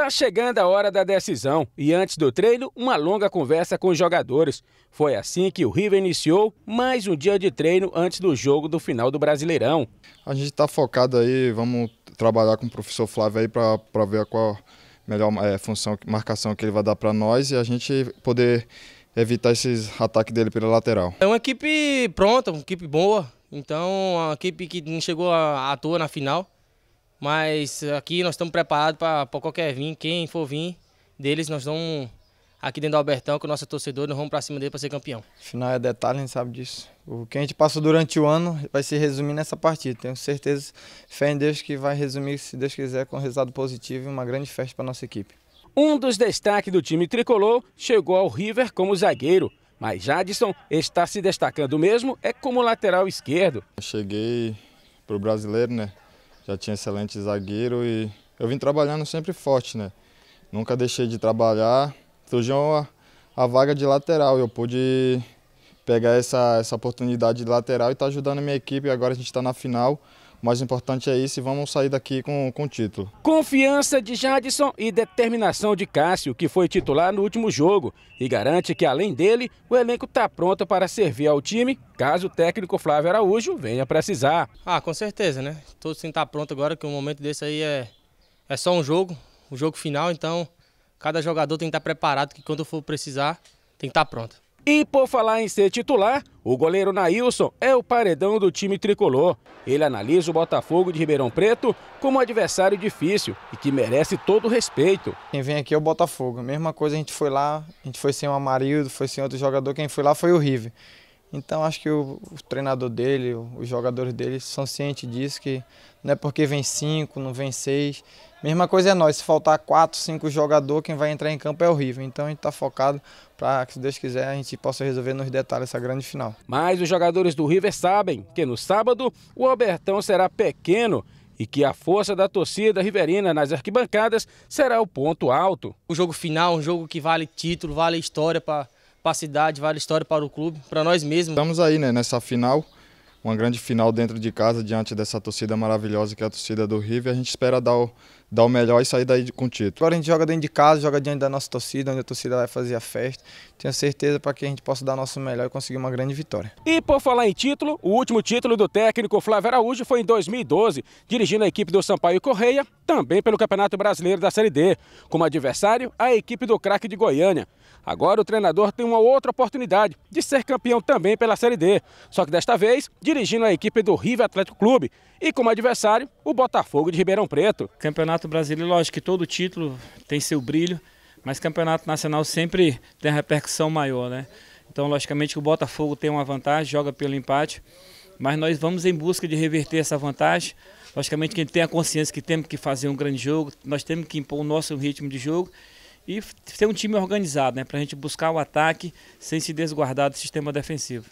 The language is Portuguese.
Tá chegando a hora da decisão e antes do treino, uma longa conversa com os jogadores. Foi assim que o River iniciou mais um dia de treino antes do jogo do final do Brasileirão. A gente está focado aí, vamos trabalhar com o professor Flávio aí para ver qual melhor é, função, marcação que ele vai dar para nós e a gente poder evitar esses ataques dele pela lateral. É uma equipe pronta, uma equipe boa, então uma equipe que não chegou à toa na final. Mas aqui nós estamos preparados para qualquer vir, quem for vir deles, nós vamos aqui dentro do Albertão com o nosso torcedor, nós vamos para cima dele para ser campeão. Final é detalhe, a gente sabe disso. O que a gente passou durante o ano vai se resumir nessa partida. Tenho certeza, fé em Deus que vai resumir, se Deus quiser, com um resultado positivo e uma grande festa para nossa equipe. Um dos destaques do time tricolor chegou ao River como zagueiro, mas Jadson está se destacando mesmo é como lateral esquerdo. cheguei para o brasileiro, né? já tinha excelente zagueiro e eu vim trabalhando sempre forte, né? Nunca deixei de trabalhar. Surgiu a, vaga de lateral e eu pude pegar essa, essa oportunidade de lateral e estar tá ajudando a minha equipe. Agora a gente está na final. O mais importante é isso e vamos sair daqui com, com o título. Confiança de Jadson e determinação de Cássio, que foi titular no último jogo, e garante que, além dele, o elenco está pronto para servir ao time, caso o técnico Flávio Araújo venha precisar. Ah, com certeza, né? Todo sim está pronto agora, que um momento desse aí é, é só um jogo, o um jogo final, então cada jogador tem que estar tá preparado, que quando for precisar, tem que estar tá pronto. E por falar em ser titular, o goleiro Nailson é o paredão do time tricolor. Ele analisa o Botafogo de Ribeirão Preto como um adversário difícil e que merece todo o respeito. Quem vem aqui é o Botafogo. Mesma coisa, a gente foi lá, a gente foi sem o Amarildo, foi sem outro jogador, quem foi lá foi o River. Então acho que o, o treinador dele, os jogadores dele são cientes disso, que não é porque vem cinco, não vem seis. Mesma coisa é nós, se faltar quatro, cinco jogadores, quem vai entrar em campo é o River. Então a gente está focado para que, se Deus quiser, a gente possa resolver nos detalhes essa grande final. Mas os jogadores do River sabem que no sábado o Albertão será pequeno e que a força da torcida riverina nas arquibancadas será o ponto alto. O jogo final, um jogo que vale título, vale história para para a cidade, vale história para o clube, para nós mesmos. Estamos aí né, nessa final, uma grande final dentro de casa, diante dessa torcida maravilhosa que é a torcida do River. A gente espera dar o dar o melhor e sair daí com o título. Agora a gente joga dentro de casa, joga diante da nossa torcida, onde a torcida vai fazer a festa. Tenho certeza para que a gente possa dar nosso melhor e conseguir uma grande vitória. E por falar em título, o último título do técnico Flávio Araújo foi em 2012, dirigindo a equipe do Sampaio Correia, também pelo Campeonato Brasileiro da Série D. Como adversário, a equipe do craque de Goiânia. Agora o treinador tem uma outra oportunidade de ser campeão também pela Série D, só que desta vez dirigindo a equipe do River Atlético Clube e como adversário o Botafogo de Ribeirão Preto. Campeonato Campeonato Brasileiro, lógico que todo título tem seu brilho, mas Campeonato Nacional sempre tem a repercussão maior, né? Então, logicamente, o Botafogo tem uma vantagem, joga pelo empate, mas nós vamos em busca de reverter essa vantagem. Logicamente, quem tem a consciência que temos que fazer um grande jogo, nós temos que impor o nosso ritmo de jogo e ter um time organizado, né? Para a gente buscar o ataque sem se desguardar do sistema defensivo.